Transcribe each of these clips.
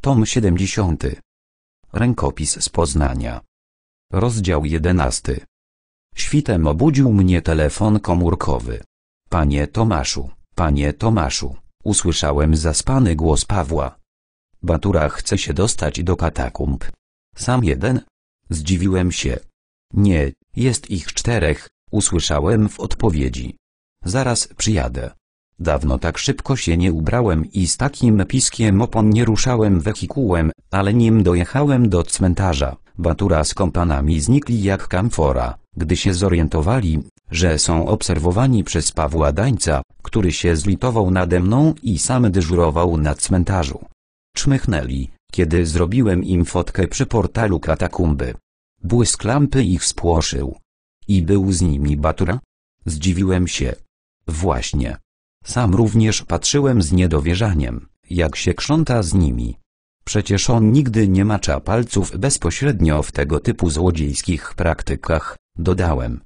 Tom 70. Rękopis z Poznania. Rozdział 11. Świtem obudził mnie telefon komórkowy. Panie Tomaszu, panie Tomaszu, usłyszałem zaspany głos Pawła. Batura chce się dostać do katakumb. Sam jeden? Zdziwiłem się. Nie, jest ich czterech, usłyszałem w odpowiedzi. Zaraz przyjadę. Dawno tak szybko się nie ubrałem i z takim piskiem opon nie ruszałem wehikułem, ale nim dojechałem do cmentarza, Batura z kompanami znikli jak kamfora, gdy się zorientowali, że są obserwowani przez Pawła Dańca, który się zlitował nade mną i sam dyżurował na cmentarzu. Czmychnęli, kiedy zrobiłem im fotkę przy portalu katakumby. Błysk lampy ich spłoszył. I był z nimi Batura? Zdziwiłem się. Właśnie. Sam również patrzyłem z niedowierzaniem, jak się krząta z nimi. Przecież on nigdy nie macza palców bezpośrednio w tego typu złodziejskich praktykach, dodałem.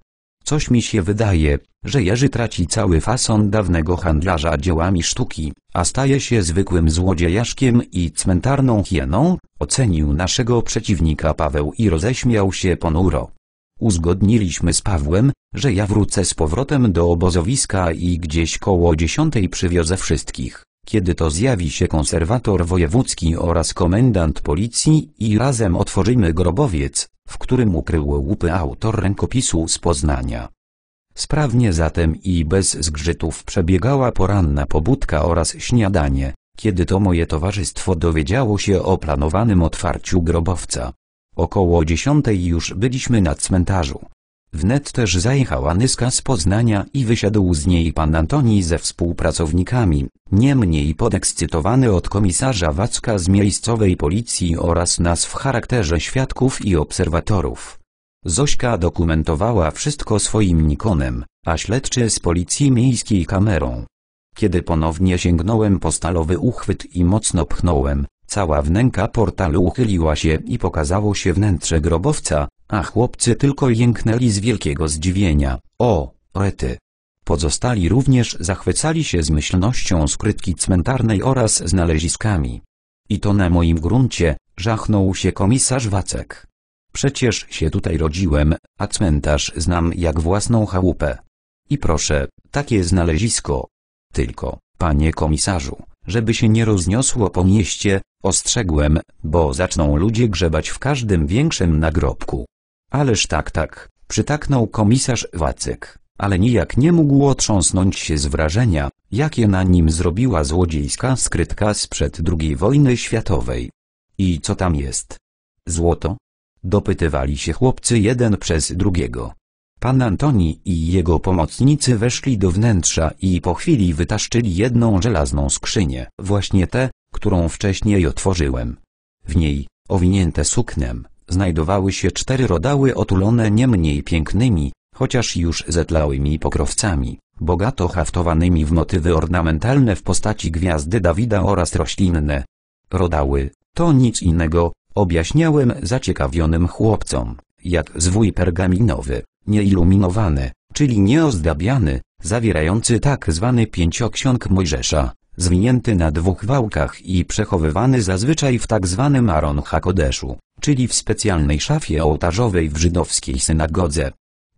Coś mi się wydaje, że Jerzy traci cały fason dawnego handlarza dziełami sztuki, a staje się zwykłym złodziejaszkiem i cmentarną hieną, ocenił naszego przeciwnika Paweł i roześmiał się ponuro. Uzgodniliśmy z Pawłem, że ja wrócę z powrotem do obozowiska i gdzieś koło dziesiątej przywiozę wszystkich. Kiedy to zjawi się konserwator wojewódzki oraz komendant policji i razem otworzymy grobowiec, w którym ukrył łupy autor rękopisu z Poznania. Sprawnie zatem i bez zgrzytów przebiegała poranna pobudka oraz śniadanie, kiedy to moje towarzystwo dowiedziało się o planowanym otwarciu grobowca. Około dziesiątej już byliśmy na cmentarzu. Wnet też zajechała Nyska z Poznania i wysiadł z niej pan Antoni ze współpracownikami, niemniej podekscytowany od komisarza Wacka z miejscowej policji oraz nas w charakterze świadków i obserwatorów. Zośka dokumentowała wszystko swoim Nikonem, a śledczy z policji miejskiej kamerą. Kiedy ponownie sięgnąłem po stalowy uchwyt i mocno pchnąłem, Cała wnęka portalu uchyliła się i pokazało się wnętrze grobowca, a chłopcy tylko jęknęli z wielkiego zdziwienia. O, rety! Pozostali również zachwycali się zmyślnością skrytki cmentarnej oraz znaleziskami. I to na moim gruncie, żachnął się komisarz Wacek. Przecież się tutaj rodziłem, a cmentarz znam jak własną chałupę. I proszę, takie znalezisko. Tylko, panie komisarzu, żeby się nie rozniosło po mieście, ostrzegłem, bo zaczną ludzie grzebać w każdym większym nagrobku. Ależ tak tak, przytaknął komisarz Wacyk, ale nijak nie mógł otrząsnąć się z wrażenia, jakie na nim zrobiła złodziejska skrytka sprzed II wojny światowej. I co tam jest? Złoto? Dopytywali się chłopcy jeden przez drugiego. Pan Antoni i jego pomocnicy weszli do wnętrza i po chwili wytaszczyli jedną żelazną skrzynię, właśnie tę, którą wcześniej otworzyłem. W niej, owinięte suknem, znajdowały się cztery rodały otulone nie mniej pięknymi, chociaż już zetlałymi pokrowcami, bogato haftowanymi w motywy ornamentalne w postaci gwiazdy Dawida oraz roślinne. Rodały, to nic innego, objaśniałem zaciekawionym chłopcom, jak zwój pergaminowy. Nieiluminowany, czyli nieozdabiany, zawierający tak zwany pięcioksiąg Mojżesza, zwinięty na dwóch wałkach i przechowywany zazwyczaj w tak zwanym Aron Hakodeszu, czyli w specjalnej szafie ołtarzowej w żydowskiej synagodze.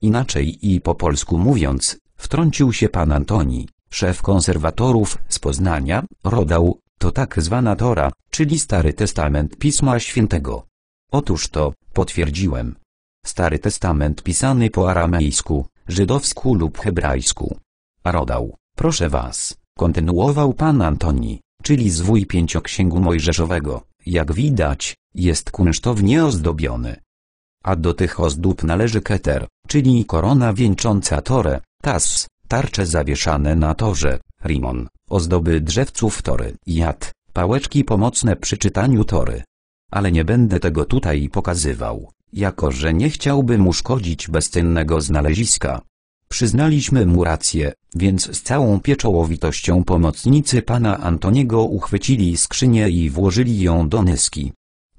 Inaczej i po polsku mówiąc, wtrącił się pan Antoni, szef konserwatorów z Poznania, rodał, to tak zwana Tora, czyli Stary Testament Pisma Świętego. Otóż to, potwierdziłem, Stary Testament pisany po aramejsku, żydowsku lub hebrajsku. A rodał, proszę was, kontynuował pan Antoni, czyli zwój pięcioksięgu mojżeszowego, jak widać, jest kunsztownie ozdobiony. A do tych ozdób należy keter, czyli korona wieńcząca torę, tas, tarcze zawieszane na torze, rimon, ozdoby drzewców tory, jad, pałeczki pomocne przy czytaniu tory. Ale nie będę tego tutaj pokazywał, jako, że nie chciałbym uszkodzić bezcennego znaleziska. Przyznaliśmy mu rację, więc z całą pieczołowitością pomocnicy pana Antoniego uchwycili skrzynię i włożyli ją do nyski.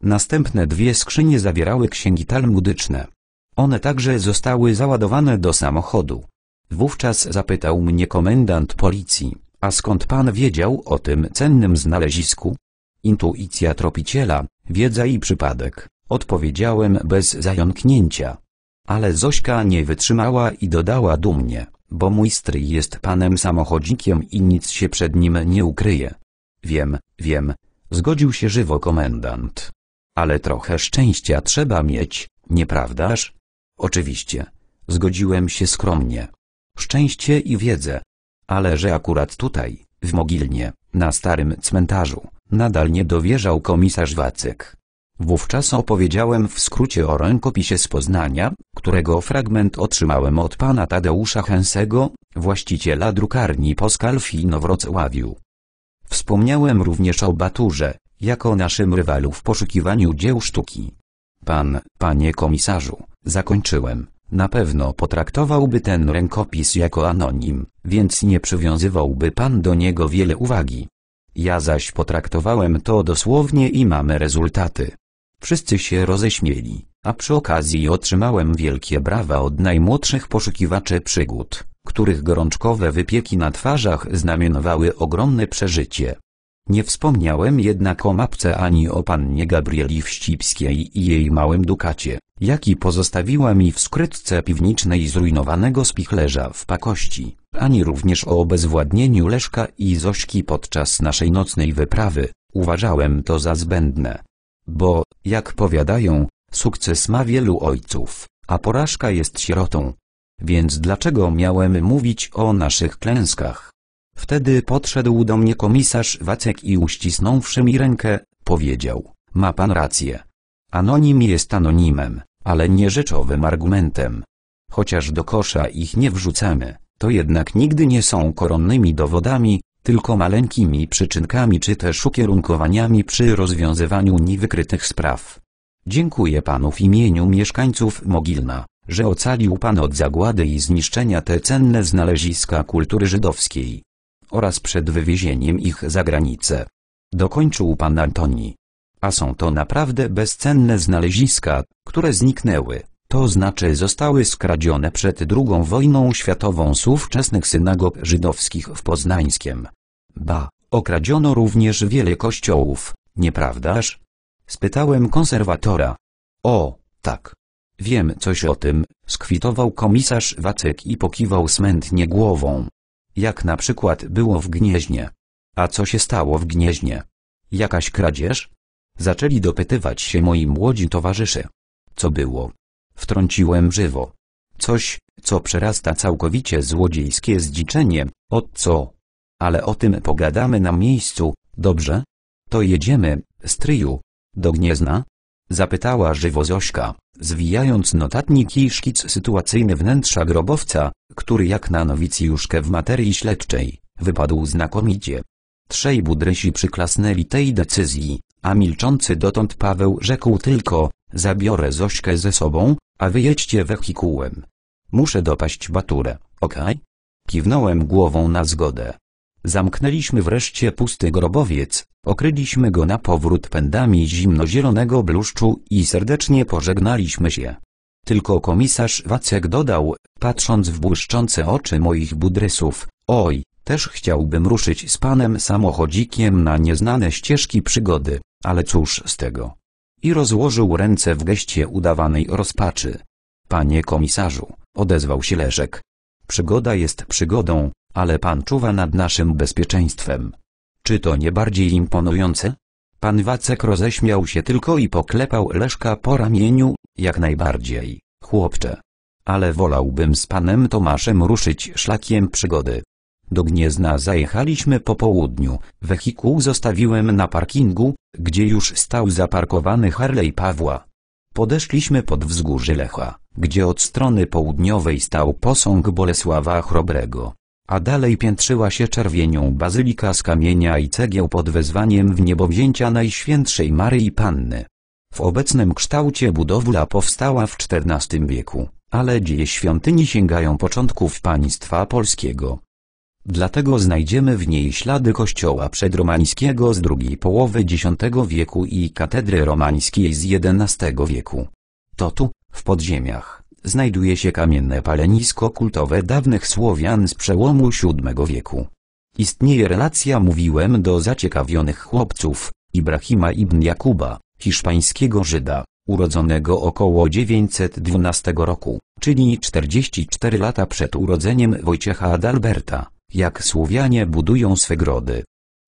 Następne dwie skrzynie zawierały księgi talmudyczne. One także zostały załadowane do samochodu. Wówczas zapytał mnie komendant policji, a skąd pan wiedział o tym cennym znalezisku? Intuicja tropiciela, wiedza i przypadek. Odpowiedziałem bez zająknięcia. Ale Zośka nie wytrzymała i dodała dumnie, bo mój stryj jest panem samochodzikiem i nic się przed nim nie ukryje. Wiem, wiem, zgodził się żywo komendant. Ale trochę szczęścia trzeba mieć, nieprawdaż? Oczywiście, zgodziłem się skromnie. Szczęście i wiedzę. Ale że akurat tutaj, w Mogilnie, na starym cmentarzu, nadal nie dowierzał komisarz Wacek. Wówczas opowiedziałem w skrócie o rękopisie z Poznania, którego fragment otrzymałem od pana Tadeusza Hensego, właściciela drukarni Poskalfino w Wrocławiu. Wspomniałem również o Baturze, jako naszym rywalu w poszukiwaniu dzieł sztuki. Pan, panie komisarzu, zakończyłem, na pewno potraktowałby ten rękopis jako anonim, więc nie przywiązywałby pan do niego wiele uwagi. Ja zaś potraktowałem to dosłownie i mamy rezultaty. Wszyscy się roześmieli, a przy okazji otrzymałem wielkie brawa od najmłodszych poszukiwaczy przygód, których gorączkowe wypieki na twarzach znamionowały ogromne przeżycie. Nie wspomniałem jednak o mapce ani o pannie Gabrieli Wścibskiej i jej małym dukacie, jaki pozostawiła mi w skrytce piwnicznej zrujnowanego spichlerza w pakości, ani również o obezwładnieniu Leszka i Zośki podczas naszej nocnej wyprawy. Uważałem to za zbędne, bo, jak powiadają, sukces ma wielu ojców, a porażka jest sierotą. Więc dlaczego miałem mówić o naszych klęskach? Wtedy podszedł do mnie komisarz Wacek i uścisnąwszy mi rękę, powiedział, ma pan rację. Anonim jest anonimem, ale nie rzeczowym argumentem. Chociaż do kosza ich nie wrzucamy, to jednak nigdy nie są koronnymi dowodami, tylko maleńkimi przyczynkami czy też ukierunkowaniami przy rozwiązywaniu niewykrytych spraw. Dziękuję Panu w imieniu mieszkańców Mogilna, że ocalił Pan od zagłady i zniszczenia te cenne znaleziska kultury żydowskiej oraz przed wywiezieniem ich za granicę. Dokończył Pan Antoni. A są to naprawdę bezcenne znaleziska, które zniknęły, to znaczy zostały skradzione przed II wojną światową z ówczesnych synagog żydowskich w Poznańskiem. Ba, okradziono również wiele kościołów, nieprawdaż? Spytałem konserwatora. O, tak. Wiem coś o tym, skwitował komisarz Wacek i pokiwał smętnie głową. Jak na przykład było w Gnieźnie. A co się stało w Gnieźnie? Jakaś kradzież? Zaczęli dopytywać się moi młodzi towarzysze. Co było? Wtrąciłem żywo. Coś, co przerasta całkowicie złodziejskie zdziczenie, od co, ale o tym pogadamy na miejscu, dobrze? To jedziemy, stryju. Do Gniezna? Zapytała żywo Zośka, zwijając notatnik i szkic sytuacyjny wnętrza grobowca, który jak na nowicjuszkę w materii śledczej, wypadł znakomicie. Trzej budrysi przyklasnęli tej decyzji, a milczący dotąd Paweł rzekł tylko, zabiorę Zośkę ze sobą, a wyjedźcie wehikułem. Muszę dopaść baturę, okej? Okay? Kiwnąłem głową na zgodę. Zamknęliśmy wreszcie pusty grobowiec, okryliśmy go na powrót pędami zimnozielonego bluszczu i serdecznie pożegnaliśmy się. Tylko komisarz Wacek dodał, patrząc w błyszczące oczy moich budrysów, oj, też chciałbym ruszyć z panem samochodzikiem na nieznane ścieżki przygody, ale cóż z tego. I rozłożył ręce w geście udawanej rozpaczy. Panie komisarzu, odezwał się Leszek. Przygoda jest przygodą, ale Pan czuwa nad naszym bezpieczeństwem. Czy to nie bardziej imponujące? Pan Wacek roześmiał się tylko i poklepał Leszka po ramieniu, jak najbardziej, chłopcze. Ale wolałbym z panem Tomaszem ruszyć szlakiem przygody. Do Gniezna zajechaliśmy po południu, wehikuł zostawiłem na parkingu, gdzie już stał zaparkowany Harley Pawła. Podeszliśmy pod wzgórze Lecha, gdzie od strony południowej stał posąg Bolesława Chrobrego a dalej piętrzyła się czerwienią bazylika z kamienia i cegieł pod wezwaniem w niebowzięcia Najświętszej Maryi Panny. W obecnym kształcie budowla powstała w XIV wieku, ale dzieje świątyni sięgają początków państwa polskiego. Dlatego znajdziemy w niej ślady kościoła przedromańskiego z drugiej połowy X wieku i katedry romańskiej z XI wieku. To tu, w podziemiach znajduje się kamienne palenisko kultowe dawnych Słowian z przełomu VII wieku. Istnieje relacja mówiłem do zaciekawionych chłopców, Ibrahima ibn Jakuba, hiszpańskiego Żyda, urodzonego około 912 roku, czyli 44 lata przed urodzeniem Wojciecha Adalberta, jak Słowianie budują swe grody.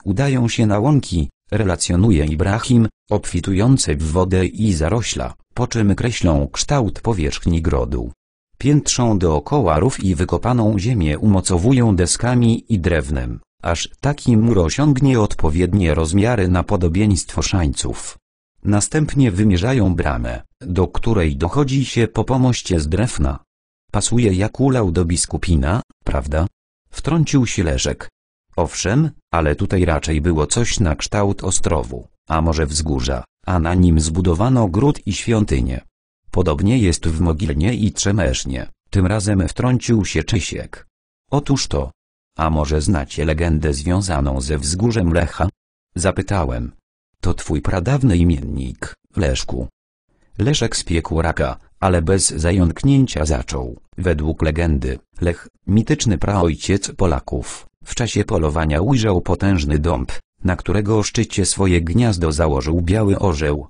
Udają się na łąki, relacjonuje Ibrahim, obfitujące w wodę i zarośla, po czym kreślą kształt powierzchni grodu. Piętrzą dookoła rów i wykopaną ziemię umocowują deskami i drewnem, aż taki mur osiągnie odpowiednie rozmiary na podobieństwo szańców. Następnie wymierzają bramę, do której dochodzi się po pomoście z drewna. Pasuje jak ulał do biskupina, prawda? Wtrącił się Owszem, ale tutaj raczej było coś na kształt ostrowu, a może wzgórza, a na nim zbudowano gród i świątynię. Podobnie jest w Mogilnie i Trzemesznie, tym razem wtrącił się Czysiek. Otóż to. A może znacie legendę związaną ze wzgórzem Lecha? Zapytałem. To twój pradawny imiennik, Leszku. Leszek spiekł raka, ale bez zająknięcia zaczął. Według legendy, Lech, mityczny praojciec Polaków, w czasie polowania ujrzał potężny dąb, na którego szczycie swoje gniazdo założył biały orzeł.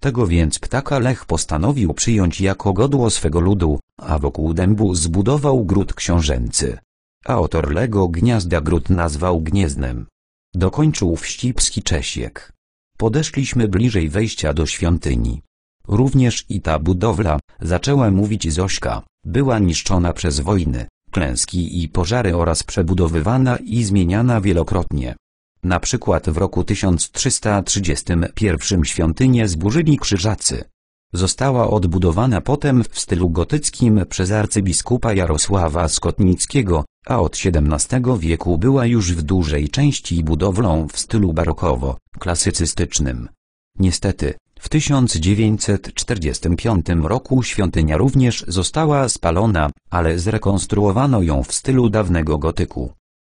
Tego więc ptaka Lech postanowił przyjąć jako godło swego ludu, a wokół dębu zbudował gród książęcy. a otorlego gniazda gród nazwał gnieznem. Dokończył wścibski Czesiek. Podeszliśmy bliżej wejścia do świątyni. Również i ta budowla, zaczęła mówić Zośka, była niszczona przez wojny klęski i pożary oraz przebudowywana i zmieniana wielokrotnie. Na przykład w roku 1331 świątynię zburzyli krzyżacy. Została odbudowana potem w stylu gotyckim przez arcybiskupa Jarosława Skotnickiego, a od XVII wieku była już w dużej części budowlą w stylu barokowo-klasycystycznym. Niestety, w 1945 roku świątynia również została spalona, ale zrekonstruowano ją w stylu dawnego gotyku.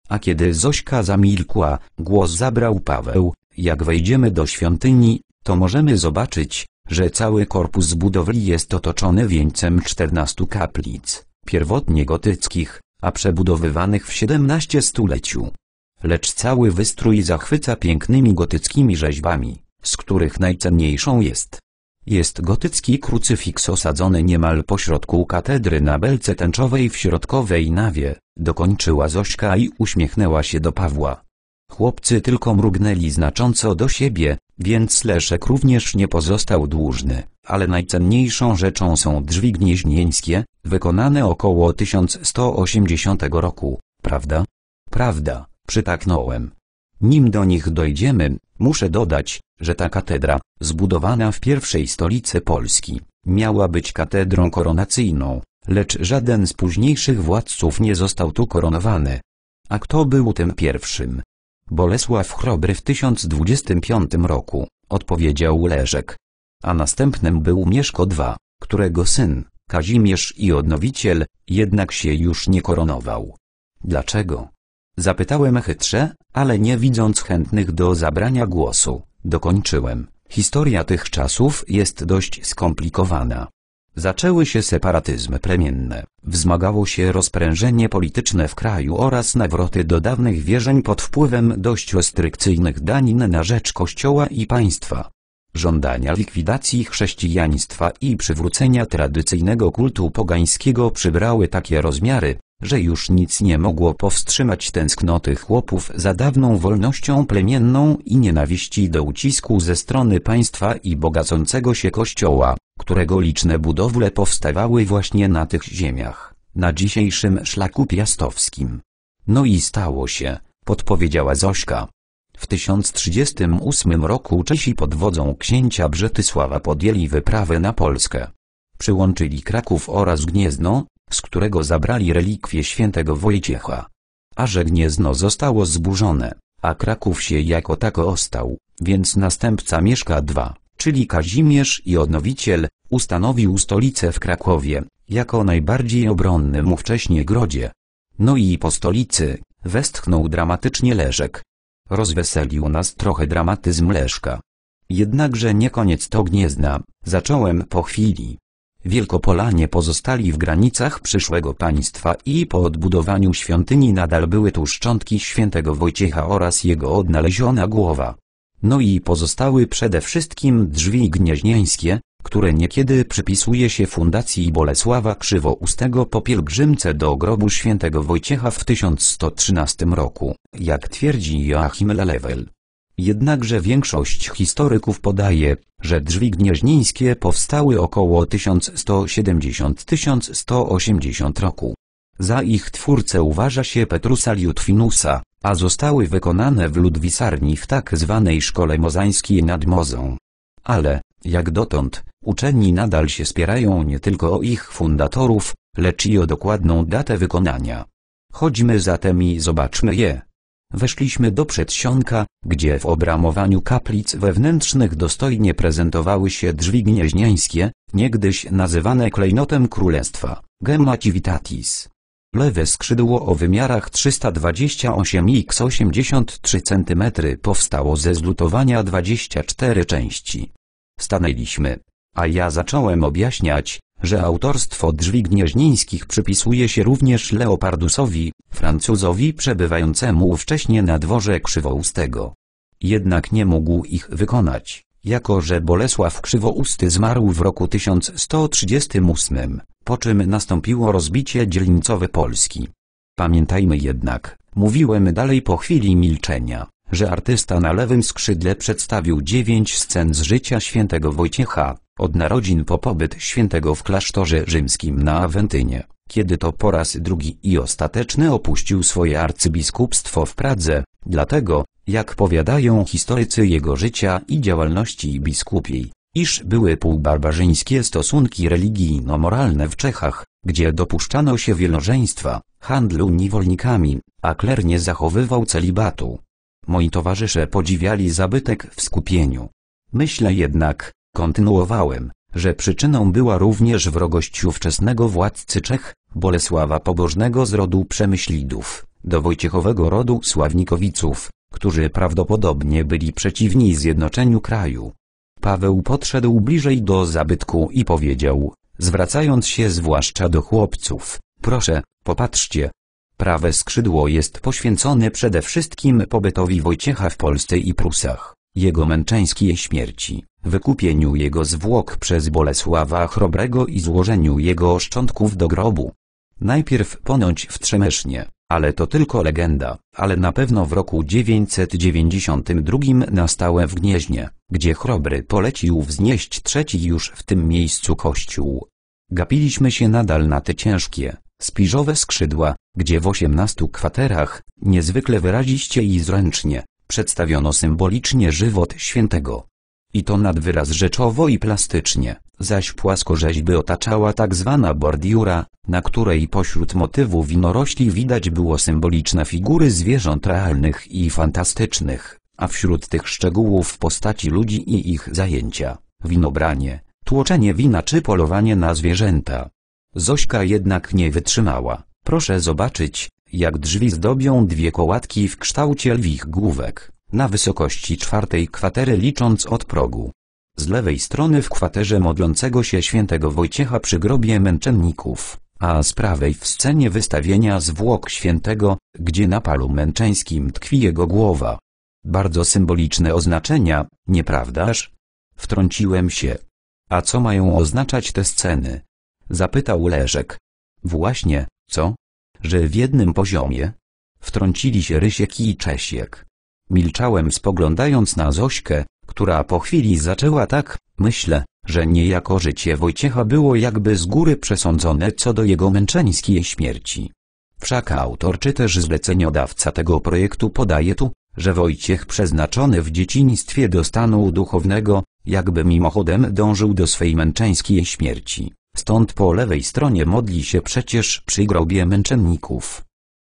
A kiedy Zośka zamilkła, głos zabrał Paweł, jak wejdziemy do świątyni, to możemy zobaczyć, że cały korpus budowli jest otoczony wieńcem 14 kaplic, pierwotnie gotyckich, a przebudowywanych w XVII stuleciu. Lecz cały wystrój zachwyca pięknymi gotyckimi rzeźbami z których najcenniejszą jest. Jest gotycki krucyfiks osadzony niemal pośrodku katedry na belce tęczowej w środkowej nawie, dokończyła Zośka i uśmiechnęła się do Pawła. Chłopcy tylko mrugnęli znacząco do siebie, więc Leszek również nie pozostał dłużny, ale najcenniejszą rzeczą są drzwi gnieźnieńskie, wykonane około 1180 roku, prawda? Prawda, przytaknąłem. Nim do nich dojdziemy, Muszę dodać, że ta katedra, zbudowana w pierwszej stolicy Polski, miała być katedrą koronacyjną, lecz żaden z późniejszych władców nie został tu koronowany. A kto był tym pierwszym? Bolesław Chrobry w 1025 roku, odpowiedział Leżek. A następnym był Mieszko II, którego syn, Kazimierz i odnowiciel, jednak się już nie koronował. Dlaczego? Zapytałem chytrze, ale nie widząc chętnych do zabrania głosu, dokończyłem. Historia tych czasów jest dość skomplikowana. Zaczęły się separatyzmy plemienne, wzmagało się rozprężenie polityczne w kraju oraz nawroty do dawnych wierzeń pod wpływem dość restrykcyjnych danin na rzecz kościoła i państwa. Żądania likwidacji chrześcijaństwa i przywrócenia tradycyjnego kultu pogańskiego przybrały takie rozmiary, że już nic nie mogło powstrzymać tęsknoty chłopów za dawną wolnością plemienną i nienawiści do ucisku ze strony państwa i bogacącego się kościoła, którego liczne budowle powstawały właśnie na tych ziemiach, na dzisiejszym szlaku piastowskim. No i stało się, podpowiedziała Zośka. W 1038 roku Czesi pod wodzą księcia Brzetysława podjęli wyprawę na Polskę. Przyłączyli Kraków oraz Gniezno, z którego zabrali relikwie świętego Wojciecha. A że Gniezno zostało zburzone, a Kraków się jako tako ostał, więc następca Mieszka II, czyli Kazimierz i odnowiciel, ustanowił stolicę w Krakowie, jako najbardziej obronnym wcześniej grodzie. No i po stolicy, westchnął dramatycznie Leszek. Rozweselił nas trochę dramatyzm Leszka. Jednakże nie koniec to gniezna, zacząłem po chwili. Wielkopolanie pozostali w granicach przyszłego państwa i po odbudowaniu świątyni nadal były tu szczątki świętego Wojciecha oraz jego odnaleziona głowa. No i pozostały przede wszystkim drzwi gnieźnieńskie, które niekiedy przypisuje się Fundacji Bolesława Krzywoustego po pielgrzymce do grobu świętego Wojciecha w 1113 roku, jak twierdzi Joachim Lelewel. Jednakże większość historyków podaje, że drzwi gnieźnińskie powstały około 1170-1180 roku. Za ich twórcę uważa się Petrusa Liutfinusa, a zostały wykonane w ludwisarni w tak zwanej szkole mozańskiej nad Mozą. Ale, jak dotąd, uczeni nadal się spierają nie tylko o ich fundatorów, lecz i o dokładną datę wykonania. Chodźmy zatem i zobaczmy je. Weszliśmy do przedsionka, gdzie w obramowaniu kaplic wewnętrznych dostojnie prezentowały się drzwi gnieźniańskie, niegdyś nazywane klejnotem królestwa, Gemma Civitatis. Lewe skrzydło o wymiarach 328 x 83 cm powstało ze zlutowania 24 części. Stanęliśmy, a ja zacząłem objaśniać, że autorstwo drzwi gnieźnińskich przypisuje się również Leopardusowi, Francuzowi przebywającemu wcześniej na dworze Krzywoustego. Jednak nie mógł ich wykonać, jako że Bolesław Krzywousty zmarł w roku 1138, po czym nastąpiło rozbicie dzielnicowe Polski. Pamiętajmy jednak, mówiłem dalej po chwili milczenia że artysta na lewym skrzydle przedstawił dziewięć scen z życia świętego Wojciecha, od narodzin po pobyt świętego w klasztorze rzymskim na Awentynie, kiedy to po raz drugi i ostateczny opuścił swoje arcybiskupstwo w Pradze, dlatego, jak powiadają historycy jego życia i działalności biskupiej, iż były półbarbarzyńskie stosunki religijno-moralne w Czechach, gdzie dopuszczano się wielożeństwa, handlu niewolnikami, a kler nie zachowywał celibatu. Moi towarzysze podziwiali zabytek w skupieniu. Myślę jednak, kontynuowałem, że przyczyną była również wrogość ówczesnego władcy Czech, Bolesława Pobożnego z rodu Przemyślidów, do Wojciechowego rodu Sławnikowiców, którzy prawdopodobnie byli przeciwni zjednoczeniu kraju. Paweł podszedł bliżej do zabytku i powiedział, zwracając się zwłaszcza do chłopców, proszę, popatrzcie, Prawe skrzydło jest poświęcone przede wszystkim pobytowi Wojciecha w Polsce i Prusach, jego męczeńskiej śmierci, wykupieniu jego zwłok przez Bolesława Chrobrego i złożeniu jego szczątków do grobu. Najpierw ponąć w Trzemesznie, ale to tylko legenda, ale na pewno w roku 992 na stałe w Gnieźnie, gdzie Chrobry polecił wznieść trzeci już w tym miejscu kościół, Gapiliśmy się nadal na te ciężkie, spiżowe skrzydła, gdzie w osiemnastu kwaterach, niezwykle wyraziście i zręcznie, przedstawiono symbolicznie żywot świętego. I to nad wyraz rzeczowo i plastycznie, zaś płaskorzeźby otaczała tak zwana bordiura, na której pośród motywu winorośli widać było symboliczne figury zwierząt realnych i fantastycznych, a wśród tych szczegółów postaci ludzi i ich zajęcia, winobranie, tłoczenie wina czy polowanie na zwierzęta. Zośka jednak nie wytrzymała. Proszę zobaczyć, jak drzwi zdobią dwie kołatki w kształcie lwich główek, na wysokości czwartej kwatery licząc od progu. Z lewej strony w kwaterze modlącego się świętego Wojciecha przy grobie męczenników, a z prawej w scenie wystawienia zwłok świętego, gdzie na palu męczeńskim tkwi jego głowa. Bardzo symboliczne oznaczenia, nieprawdaż? Wtrąciłem się, a co mają oznaczać te sceny? Zapytał Leżek. Właśnie, co? Że w jednym poziomie? Wtrącili się Rysiek i Czesiek. Milczałem spoglądając na Zośkę, która po chwili zaczęła tak, myślę, że niejako życie Wojciecha było jakby z góry przesądzone co do jego męczeńskiej śmierci. Wszak autor czy też zleceniodawca tego projektu podaje tu, że Wojciech przeznaczony w dzieciństwie do stanu duchownego, jakby mimochodem dążył do swej męczeńskiej śmierci. Stąd po lewej stronie modli się przecież przy grobie męczenników.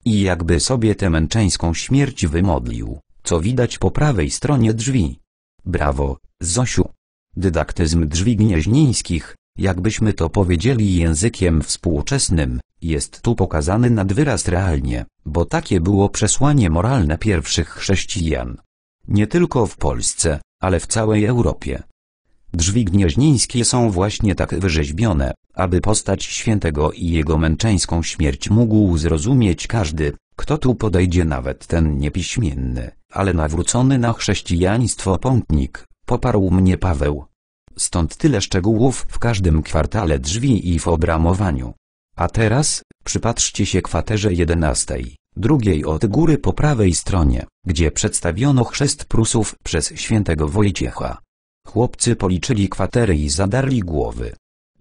I jakby sobie tę męczeńską śmierć wymodlił, co widać po prawej stronie drzwi. Brawo, Zosiu! Dydaktyzm drzwi gnieźnińskich, jakbyśmy to powiedzieli językiem współczesnym, jest tu pokazany nad wyraz realnie, bo takie było przesłanie moralne pierwszych chrześcijan. Nie tylko w Polsce, ale w całej Europie. Drzwi gnieźnińskie są właśnie tak wyrzeźbione, aby postać świętego i jego męczeńską śmierć mógł zrozumieć każdy, kto tu podejdzie nawet ten niepiśmienny, ale nawrócony na chrześcijaństwo pątnik, poparł mnie Paweł. Stąd tyle szczegółów w każdym kwartale drzwi i w obramowaniu. A teraz, przypatrzcie się kwaterze jedenastej, drugiej od góry po prawej stronie, gdzie przedstawiono chrzest Prusów przez świętego Wojciecha. Chłopcy policzyli kwatery i zadarli głowy.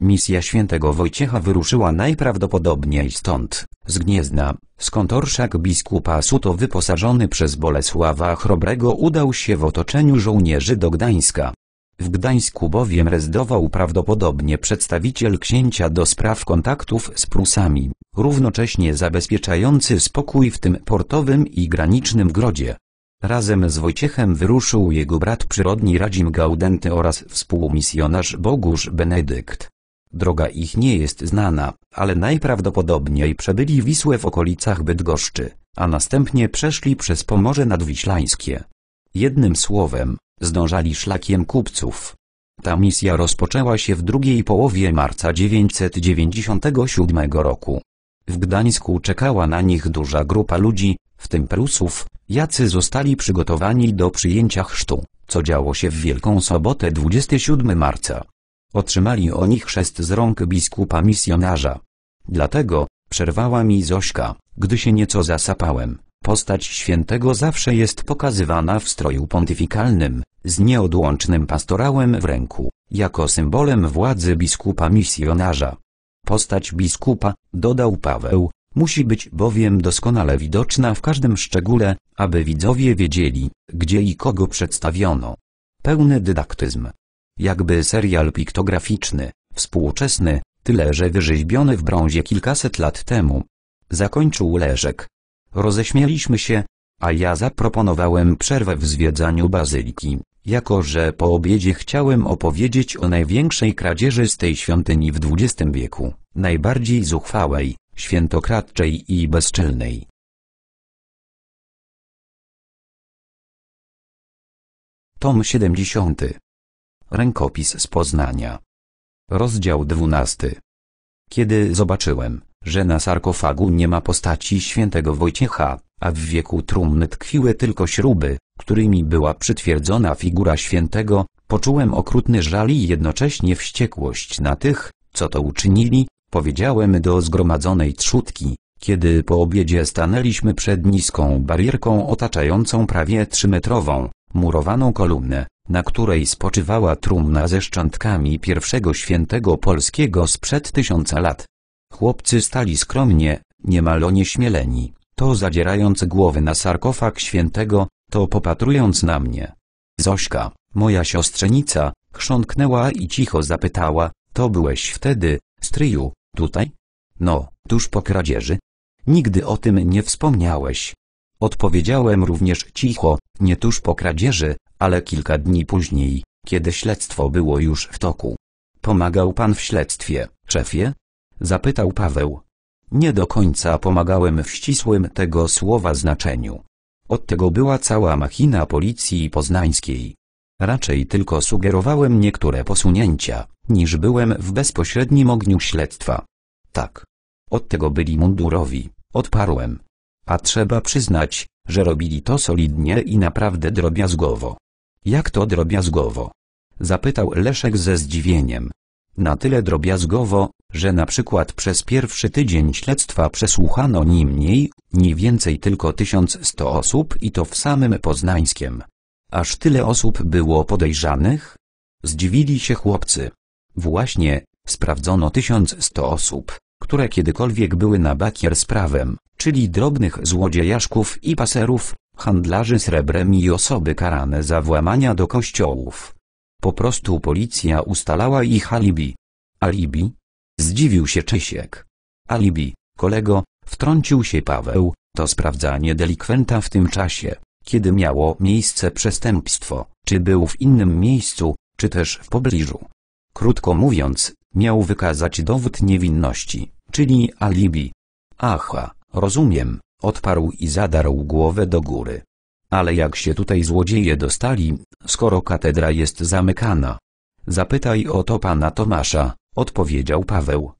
Misja świętego Wojciecha wyruszyła najprawdopodobniej stąd, z Gniezna, skąd orszak biskupa Suto wyposażony przez Bolesława Chrobrego udał się w otoczeniu żołnierzy do Gdańska. W Gdańsku bowiem rezydował prawdopodobnie przedstawiciel księcia do spraw kontaktów z Prusami, równocześnie zabezpieczający spokój w tym portowym i granicznym grodzie. Razem z Wojciechem wyruszył jego brat przyrodni Radzim Gaudenty oraz współmisjonarz Bogusz Benedykt. Droga ich nie jest znana, ale najprawdopodobniej przebyli Wisłę w okolicach Bydgoszczy, a następnie przeszli przez Pomorze Nadwiślańskie. Jednym słowem, zdążali szlakiem kupców. Ta misja rozpoczęła się w drugiej połowie marca 997 roku. W Gdańsku czekała na nich duża grupa ludzi, w tym Prusów, jacy zostali przygotowani do przyjęcia chrztu, co działo się w Wielką Sobotę 27 marca. Otrzymali oni chrzest z rąk biskupa misjonarza. Dlatego, przerwała mi Zośka, gdy się nieco zasapałem, postać świętego zawsze jest pokazywana w stroju pontyfikalnym, z nieodłącznym pastorałem w ręku, jako symbolem władzy biskupa misjonarza. Postać biskupa, dodał Paweł, Musi być bowiem doskonale widoczna w każdym szczególe, aby widzowie wiedzieli, gdzie i kogo przedstawiono. Pełny dydaktyzm. Jakby serial piktograficzny, współczesny, tyle że wyrzeźbiony w brązie kilkaset lat temu. Zakończył Leżek. Roześmieliśmy się, a ja zaproponowałem przerwę w zwiedzaniu bazyliki, jako że po obiedzie chciałem opowiedzieć o największej kradzieży z tej świątyni w XX wieku, najbardziej zuchwałej, świętokradczej i bezczelnej. Tom 70. Rękopis z Poznania. Rozdział 12. Kiedy zobaczyłem, że na sarkofagu nie ma postaci świętego Wojciecha, a w wieku trumny tkwiły tylko śruby, którymi była przytwierdzona figura świętego, poczułem okrutny żal i jednocześnie wściekłość na tych, co to uczynili, Powiedziałem do zgromadzonej trzutki, kiedy po obiedzie stanęliśmy przed niską barierką otaczającą prawie trzymetrową, murowaną kolumnę, na której spoczywała trumna ze szczątkami pierwszego świętego polskiego sprzed tysiąca lat. Chłopcy stali skromnie, niemal onieśmieleni, to zadzierając głowy na sarkofag świętego, to popatrując na mnie. Zośka, moja siostrzenica, chrząknęła i cicho zapytała, to byłeś wtedy, stryju, Tutaj? No, tuż po kradzieży. Nigdy o tym nie wspomniałeś. Odpowiedziałem również cicho, nie tuż po kradzieży, ale kilka dni później, kiedy śledztwo było już w toku. Pomagał pan w śledztwie, szefie? Zapytał Paweł. Nie do końca pomagałem w ścisłym tego słowa znaczeniu. Od tego była cała machina policji poznańskiej. Raczej tylko sugerowałem niektóre posunięcia, niż byłem w bezpośrednim ogniu śledztwa. Tak. Od tego byli mundurowi, odparłem. A trzeba przyznać, że robili to solidnie i naprawdę drobiazgowo. Jak to drobiazgowo? Zapytał Leszek ze zdziwieniem. Na tyle drobiazgowo, że na przykład przez pierwszy tydzień śledztwa przesłuchano ni mniej, ni więcej tylko 1100 osób i to w samym Poznańskiem. Aż tyle osób było podejrzanych? Zdziwili się chłopcy. Właśnie, sprawdzono 1100 osób, które kiedykolwiek były na bakier z prawem, czyli drobnych złodziejaszków i paserów, handlarzy srebrem i osoby karane za włamania do kościołów. Po prostu policja ustalała ich alibi. Alibi? Zdziwił się Czysiek. Alibi, kolego, wtrącił się Paweł, to sprawdzanie delikwenta w tym czasie kiedy miało miejsce przestępstwo, czy był w innym miejscu, czy też w pobliżu. Krótko mówiąc, miał wykazać dowód niewinności, czyli alibi. Aha, rozumiem, odparł i zadarł głowę do góry. Ale jak się tutaj złodzieje dostali, skoro katedra jest zamykana? Zapytaj o to pana Tomasza, odpowiedział Paweł.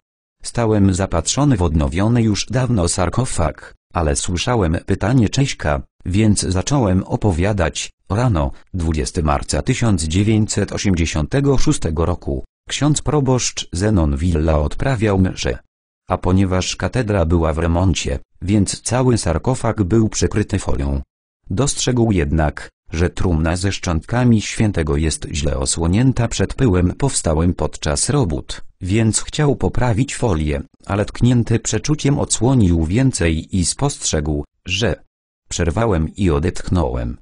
Stałem zapatrzony w odnowiony już dawno sarkofag, ale słyszałem pytanie Cześka, więc zacząłem opowiadać. Rano, 20 marca 1986 roku, ksiądz proboszcz Zenon Villa odprawiał mrze. A ponieważ katedra była w remoncie, więc cały sarkofag był przykryty folią. Dostrzegł jednak, że trumna ze szczątkami świętego jest źle osłonięta przed pyłem powstałym podczas robót więc chciał poprawić folię, ale tknięty przeczuciem odsłonił więcej i spostrzegł, że przerwałem i odetchnąłem,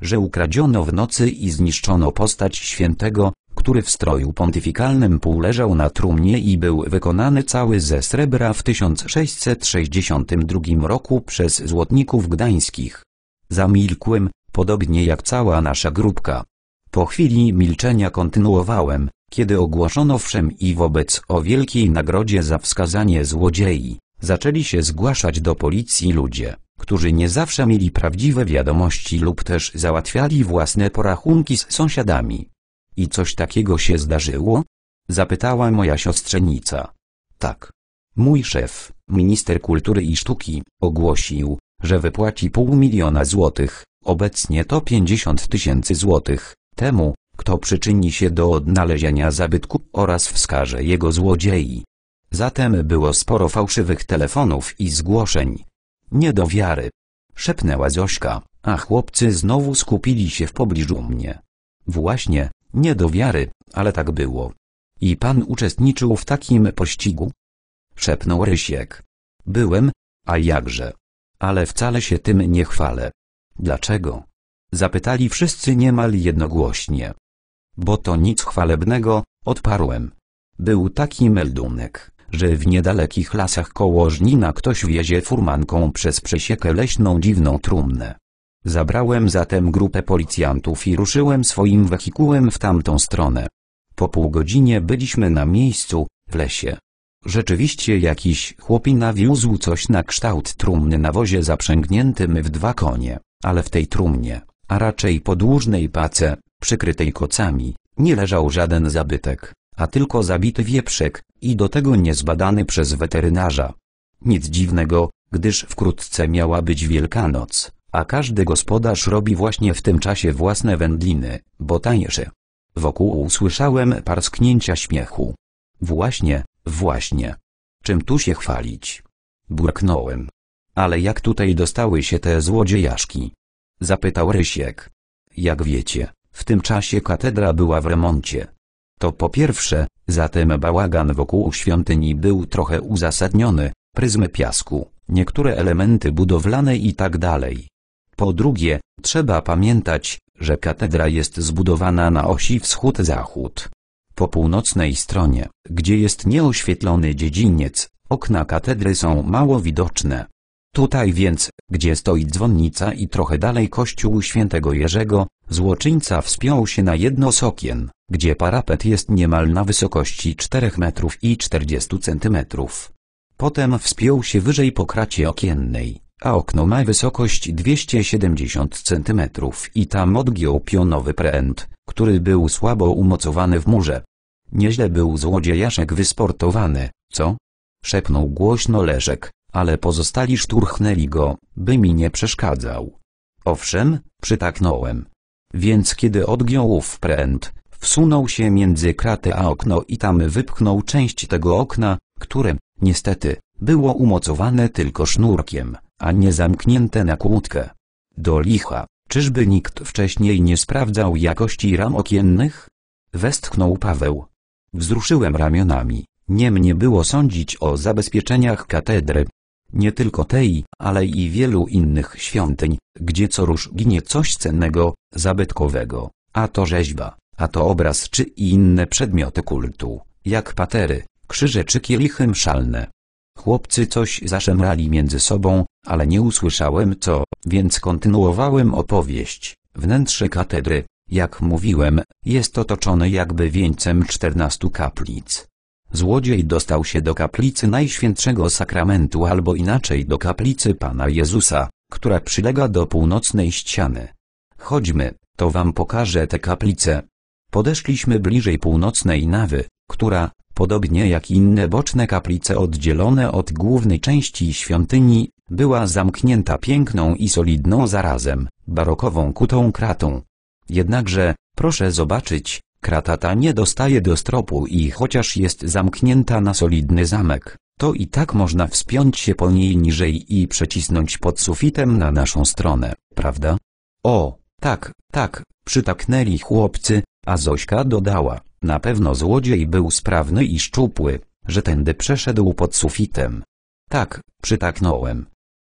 że ukradziono w nocy i zniszczono postać świętego, który w stroju pontyfikalnym półleżał na trumnie i był wykonany cały ze srebra w 1662 roku przez złotników gdańskich. Zamilkłem, podobnie jak cała nasza grupka. Po chwili milczenia kontynuowałem, kiedy ogłoszono wszem i wobec o wielkiej nagrodzie za wskazanie złodziei, zaczęli się zgłaszać do policji ludzie, którzy nie zawsze mieli prawdziwe wiadomości lub też załatwiali własne porachunki z sąsiadami. I coś takiego się zdarzyło? Zapytała moja siostrzenica. Tak. Mój szef, minister kultury i sztuki, ogłosił, że wypłaci pół miliona złotych, obecnie to 50 tysięcy złotych, temu, kto przyczyni się do odnalezienia zabytku oraz wskaże jego złodziei. Zatem było sporo fałszywych telefonów i zgłoszeń. Nie do wiary. Szepnęła Zośka, a chłopcy znowu skupili się w pobliżu mnie. Właśnie, nie do wiary, ale tak było. I pan uczestniczył w takim pościgu? Szepnął Rysiek. Byłem, a jakże. Ale wcale się tym nie chwalę. Dlaczego? Zapytali wszyscy niemal jednogłośnie. Bo to nic chwalebnego, odparłem. Był taki meldunek, że w niedalekich lasach koło Żnina ktoś wiezie furmanką przez przesiekę leśną dziwną trumnę. Zabrałem zatem grupę policjantów i ruszyłem swoim wehikułem w tamtą stronę. Po pół godzinie byliśmy na miejscu, w lesie. Rzeczywiście jakiś chłopina wiózł coś na kształt trumny na wozie zaprzęgniętym w dwa konie, ale w tej trumnie, a raczej podłużnej pace, przykrytej kocami, nie leżał żaden zabytek, a tylko zabity wieprzek, i do tego niezbadany przez weterynarza. Nic dziwnego, gdyż wkrótce miała być Wielkanoc, a każdy gospodarz robi właśnie w tym czasie własne wędliny, bo tańsze. Wokół usłyszałem parsknięcia śmiechu. Właśnie, właśnie. Czym tu się chwalić? Burknąłem. Ale jak tutaj dostały się te złodziejaszki? Zapytał Rysiek. Jak wiecie, w tym czasie katedra była w remoncie. To po pierwsze, zatem bałagan wokół świątyni był trochę uzasadniony, pryzmy piasku, niektóre elementy budowlane itd. Tak po drugie, trzeba pamiętać, że katedra jest zbudowana na osi wschód-zachód. Po północnej stronie, gdzie jest nieoświetlony dziedziniec, okna katedry są mało widoczne. Tutaj więc gdzie stoi dzwonnica i trochę dalej kościół świętego Jerzego, złoczyńca wspiął się na jedno z okien, gdzie parapet jest niemal na wysokości 4 metrów i 40 centymetrów. Potem wspiął się wyżej po kracie okiennej, a okno ma wysokość 270 centymetrów i tam odgiął pionowy pręt, który był słabo umocowany w murze. Nieźle był złodziejaszek wysportowany, co? Szepnął głośno Leszek, ale pozostali szturchnęli go, by mi nie przeszkadzał. Owszem, przytaknąłem. Więc kiedy odgiął wpręt, wsunął się między kratę a okno i tam wypchnął część tego okna, które, niestety, było umocowane tylko sznurkiem, a nie zamknięte na kłódkę. Do licha, czyżby nikt wcześniej nie sprawdzał jakości ram okiennych? Westchnął Paweł. Wzruszyłem ramionami, nie mnie było sądzić o zabezpieczeniach katedry, nie tylko tej, ale i wielu innych świątyń, gdzie co róż ginie coś cennego, zabytkowego, a to rzeźba, a to obraz czy inne przedmioty kultu, jak patery, krzyże czy kielichy mszalne. Chłopcy coś zaszemrali między sobą, ale nie usłyszałem co, więc kontynuowałem opowieść. Wnętrze katedry, jak mówiłem, jest otoczone jakby wieńcem czternastu kaplic, Złodziej dostał się do kaplicy Najświętszego Sakramentu albo inaczej do kaplicy Pana Jezusa, która przylega do północnej ściany. Chodźmy, to wam pokażę tę kaplicę. Podeszliśmy bliżej północnej nawy, która, podobnie jak inne boczne kaplice oddzielone od głównej części świątyni, była zamknięta piękną i solidną zarazem, barokową kutą kratą. Jednakże, proszę zobaczyć, Kratata nie dostaje do stropu i chociaż jest zamknięta na solidny zamek, to i tak można wspiąć się po niej niżej i przecisnąć pod sufitem na naszą stronę, prawda? O, tak, tak, przytaknęli chłopcy, a Zośka dodała, na pewno złodziej był sprawny i szczupły, że tędy przeszedł pod sufitem. Tak, przytaknąłem.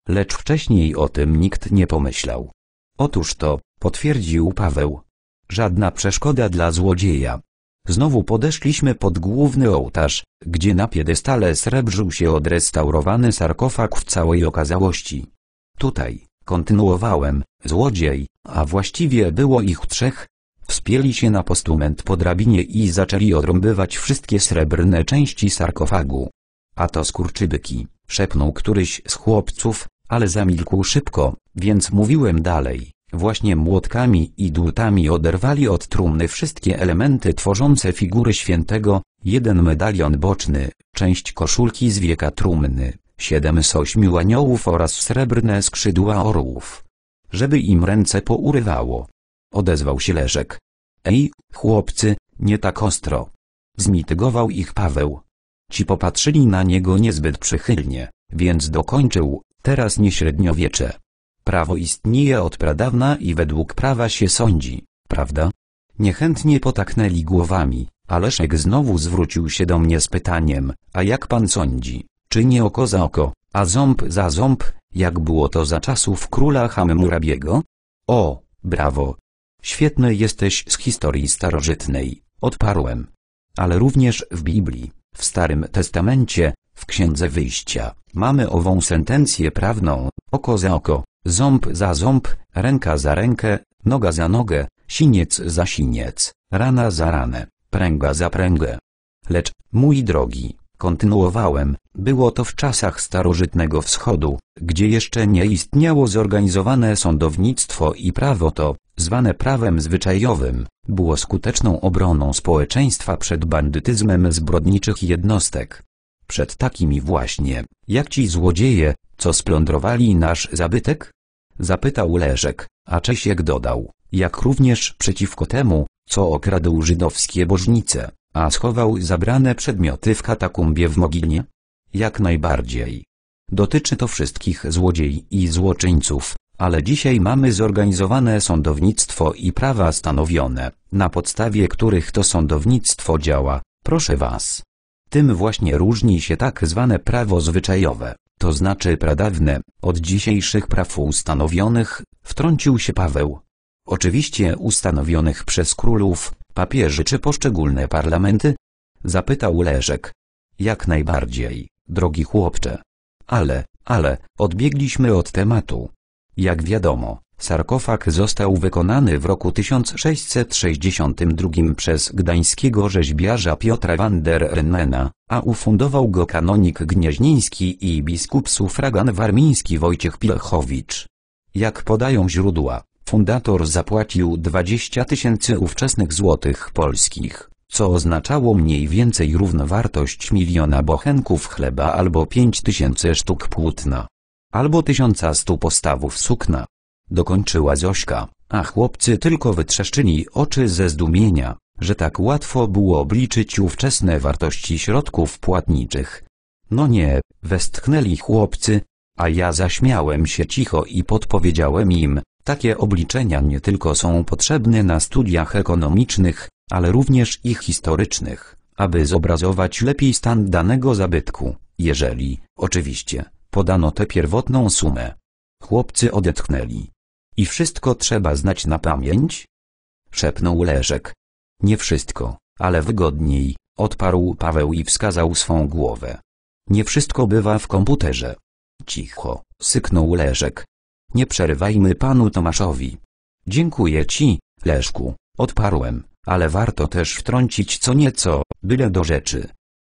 Lecz wcześniej o tym nikt nie pomyślał. Otóż to, potwierdził Paweł, Żadna przeszkoda dla złodzieja. Znowu podeszliśmy pod główny ołtarz, gdzie na piedestale srebrzył się odrestaurowany sarkofag w całej okazałości. Tutaj, kontynuowałem, złodziej, a właściwie było ich trzech, wspięli się na postument po drabinie i zaczęli odrąbywać wszystkie srebrne części sarkofagu. A to skurczybyki, szepnął któryś z chłopców, ale zamilkł szybko, więc mówiłem dalej. Właśnie młotkami i dłutami oderwali od trumny wszystkie elementy tworzące figury świętego, jeden medalion boczny, część koszulki z wieka trumny, siedem z ośmiu aniołów oraz srebrne skrzydła orłów. Żeby im ręce pourywało. Odezwał się Leszek. Ej, chłopcy, nie tak ostro. Zmitygował ich Paweł. Ci popatrzyli na niego niezbyt przychylnie, więc dokończył, teraz nie średniowiecze. Prawo istnieje od pradawna i według prawa się sądzi, prawda? Niechętnie potaknęli głowami, Aleszek znowu zwrócił się do mnie z pytaniem, a jak pan sądzi, czy nie oko za oko, a ząb za ząb, jak było to za czasów króla Hammurabiego? O, brawo! Świetny jesteś z historii starożytnej, odparłem. Ale również w Biblii, w Starym Testamencie, w Księdze Wyjścia, mamy ową sentencję prawną, oko za oko, ząb za ząb, ręka za rękę, noga za nogę, siniec za siniec, rana za ranę, pręga za pręgę. Lecz, mój drogi, kontynuowałem, było to w czasach starożytnego wschodu, gdzie jeszcze nie istniało zorganizowane sądownictwo i prawo to, zwane prawem zwyczajowym, było skuteczną obroną społeczeństwa przed bandytyzmem zbrodniczych jednostek. Przed takimi właśnie, jak ci złodzieje, co splądrowali nasz zabytek, Zapytał Leszek, a Czesiek dodał, jak również przeciwko temu, co okradł żydowskie bożnice, a schował zabrane przedmioty w katakumbie w Moginie? Jak najbardziej. Dotyczy to wszystkich złodziei i złoczyńców, ale dzisiaj mamy zorganizowane sądownictwo i prawa stanowione, na podstawie których to sądownictwo działa, proszę was. Tym właśnie różni się tak zwane prawo zwyczajowe to znaczy pradawne, od dzisiejszych praw ustanowionych, wtrącił się Paweł. Oczywiście ustanowionych przez królów, papieży czy poszczególne parlamenty? Zapytał Leszek. Jak najbardziej, drogi chłopcze. Ale, ale, odbiegliśmy od tematu. Jak wiadomo, Sarkofag został wykonany w roku 1662 przez gdańskiego rzeźbiarza Piotra van der Rennena, a ufundował go kanonik Gnieźnieński i biskup sufragan warmiński Wojciech Pilchowicz. Jak podają źródła, fundator zapłacił 20 tysięcy ówczesnych złotych polskich, co oznaczało mniej więcej równowartość miliona bochenków chleba albo 5 tysięcy sztuk płótna, albo 1100 postawów sukna. Dokończyła Zośka, a chłopcy tylko wytrzeszczyli oczy ze zdumienia, że tak łatwo było obliczyć ówczesne wartości środków płatniczych. No nie, westchnęli chłopcy, a ja zaśmiałem się cicho i podpowiedziałem im, takie obliczenia nie tylko są potrzebne na studiach ekonomicznych, ale również i historycznych, aby zobrazować lepiej stan danego zabytku, jeżeli, oczywiście, podano tę pierwotną sumę. Chłopcy odetchnęli, i wszystko trzeba znać na pamięć? Szepnął Leszek. Nie wszystko, ale wygodniej, odparł Paweł i wskazał swą głowę. Nie wszystko bywa w komputerze. Cicho, syknął Leszek. Nie przerywajmy panu Tomaszowi. Dziękuję ci, Leszku, odparłem, ale warto też wtrącić co nieco, byle do rzeczy.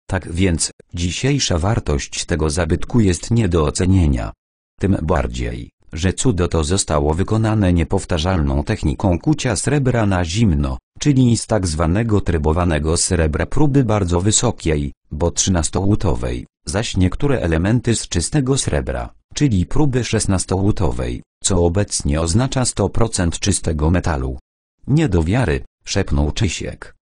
Tak więc, dzisiejsza wartość tego zabytku jest nie do ocenienia. Tym bardziej, że cudo to zostało wykonane niepowtarzalną techniką kucia srebra na zimno, czyli z tak zwanego trybowanego srebra próby bardzo wysokiej, bo 13-łutowej, zaś niektóre elementy z czystego srebra, czyli próby 16-łutowej, co obecnie oznacza 100% czystego metalu. Nie do wiary, szepnął Czysiek.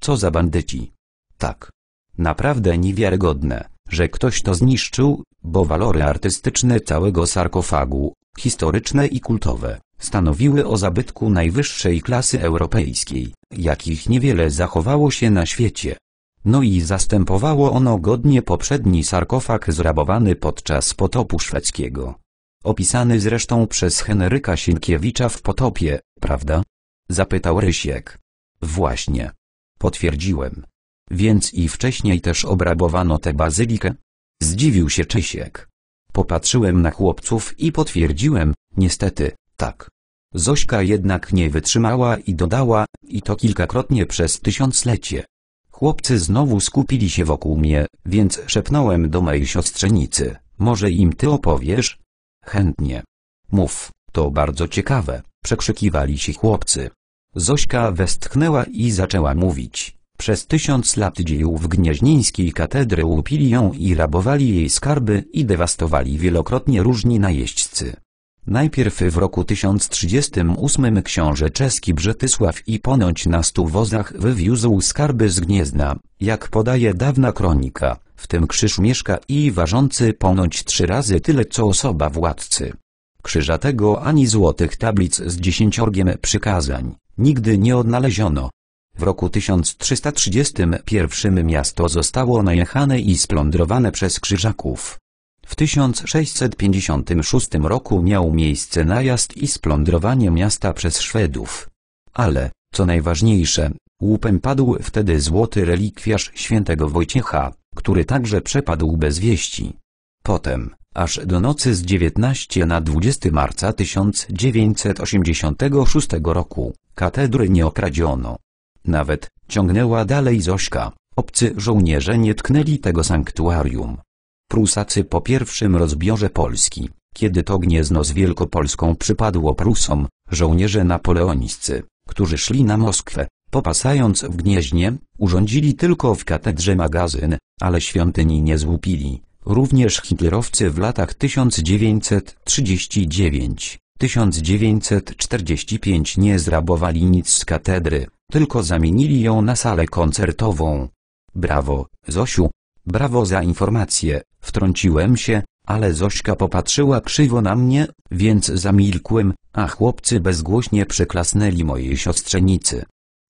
Co za bandyci. Tak. Naprawdę niewiarygodne że ktoś to zniszczył, bo walory artystyczne całego sarkofagu, historyczne i kultowe, stanowiły o zabytku najwyższej klasy europejskiej, jakich niewiele zachowało się na świecie. No i zastępowało ono godnie poprzedni sarkofag zrabowany podczas potopu szwedzkiego. Opisany zresztą przez Henryka Sienkiewicza w potopie, prawda? Zapytał Rysiek. Właśnie. Potwierdziłem. Więc i wcześniej też obrabowano tę bazylikę? Zdziwił się Czysiek. Popatrzyłem na chłopców i potwierdziłem, niestety, tak. Zośka jednak nie wytrzymała i dodała, i to kilkakrotnie przez tysiąclecie. Chłopcy znowu skupili się wokół mnie, więc szepnąłem do mojej siostrzenicy, może im ty opowiesz? Chętnie. Mów, to bardzo ciekawe, przekrzykiwali się chłopcy. Zośka westchnęła i zaczęła mówić. Przez tysiąc lat dziejów gnieźnińskiej katedry łupili ją i rabowali jej skarby i dewastowali wielokrotnie różni najeźdźcy. Najpierw w roku 1038 książę czeski Brzetysław i ponoć na stu wozach wywiózł skarby z Gniezna, jak podaje dawna kronika, w tym krzyż mieszka i ważący ponoć trzy razy tyle co osoba władcy. Krzyża tego ani złotych tablic z dziesięciorgiem przykazań, nigdy nie odnaleziono, w roku 1331 miasto zostało najechane i splądrowane przez krzyżaków. W 1656 roku miał miejsce najazd i splądrowanie miasta przez Szwedów. Ale, co najważniejsze, łupem padł wtedy złoty relikwiarz świętego Wojciecha, który także przepadł bez wieści. Potem, aż do nocy z 19 na 20 marca 1986 roku, katedry nie okradziono. Nawet, ciągnęła dalej Zośka, obcy żołnierze nie tknęli tego sanktuarium. Prusacy po pierwszym rozbiorze Polski, kiedy to gniezno z Wielkopolską przypadło Prusom, żołnierze napoleońscy, którzy szli na Moskwę, popasając w gnieźnie, urządzili tylko w katedrze magazyn, ale świątyni nie złupili. Również hitlerowcy w latach 1939 1945 nie zrabowali nic z katedry, tylko zamienili ją na salę koncertową. Brawo, Zosiu! Brawo za informację, wtrąciłem się, ale Zośka popatrzyła krzywo na mnie, więc zamilkłem, a chłopcy bezgłośnie przyklasnęli mojej siostrzenicy.